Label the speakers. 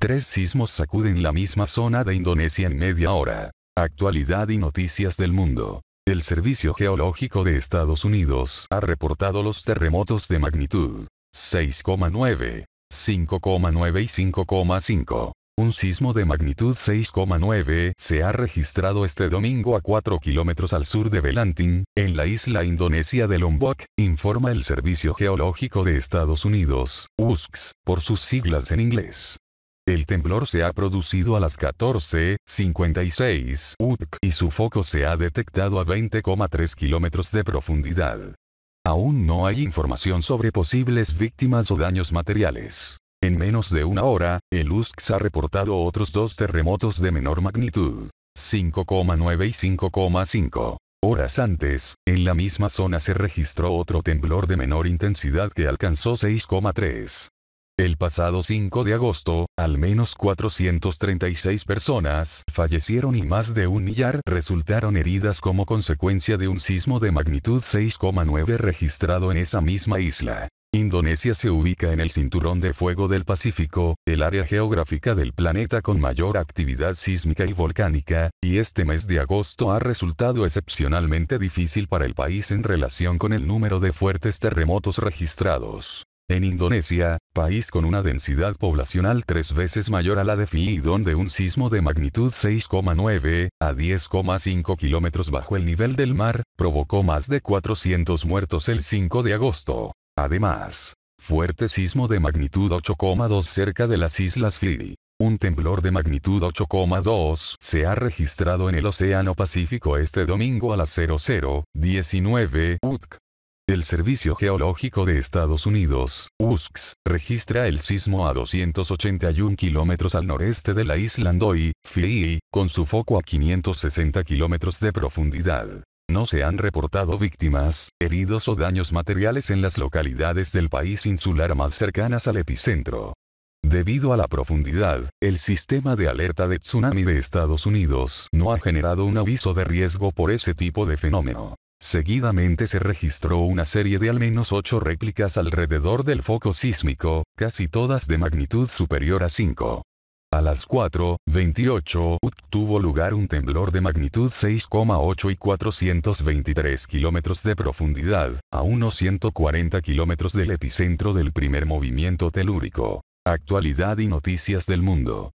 Speaker 1: Tres sismos sacuden la misma zona de Indonesia en media hora. Actualidad y noticias del mundo. El Servicio Geológico de Estados Unidos ha reportado los terremotos de magnitud 6,9, 5,9 y 5,5. Un sismo de magnitud 6,9 se ha registrado este domingo a 4 kilómetros al sur de Belantin, en la isla indonesia de Lombok, informa el Servicio Geológico de Estados Unidos, USGS, por sus siglas en inglés. El temblor se ha producido a las 14.56 UTC y su foco se ha detectado a 20,3 kilómetros de profundidad. Aún no hay información sobre posibles víctimas o daños materiales. En menos de una hora, el USCS ha reportado otros dos terremotos de menor magnitud, 5,9 y 5,5. Horas antes, en la misma zona se registró otro temblor de menor intensidad que alcanzó 6,3. El pasado 5 de agosto, al menos 436 personas fallecieron y más de un millar resultaron heridas como consecuencia de un sismo de magnitud 6,9 registrado en esa misma isla. Indonesia se ubica en el cinturón de fuego del Pacífico, el área geográfica del planeta con mayor actividad sísmica y volcánica, y este mes de agosto ha resultado excepcionalmente difícil para el país en relación con el número de fuertes terremotos registrados. En Indonesia, país con una densidad poblacional tres veces mayor a la de Fiji donde un sismo de magnitud 6,9 a 10,5 kilómetros bajo el nivel del mar, provocó más de 400 muertos el 5 de agosto. Además, fuerte sismo de magnitud 8,2 cerca de las Islas Fiji. Un temblor de magnitud 8,2 se ha registrado en el Océano Pacífico este domingo a las 00:19 UTC el Servicio Geológico de Estados Unidos, USGS, registra el sismo a 281 kilómetros al noreste de la isla Andoy, Fiji, con su foco a 560 kilómetros de profundidad. No se han reportado víctimas, heridos o daños materiales en las localidades del país insular más cercanas al epicentro. Debido a la profundidad, el sistema de alerta de tsunami de Estados Unidos no ha generado un aviso de riesgo por ese tipo de fenómeno. Seguidamente se registró una serie de al menos ocho réplicas alrededor del foco sísmico, casi todas de magnitud superior a 5. A las 4.28 UT tuvo lugar un temblor de magnitud 6,8 y 423 kilómetros de profundidad, a unos 140 kilómetros del epicentro del primer movimiento telúrico. Actualidad y noticias del mundo.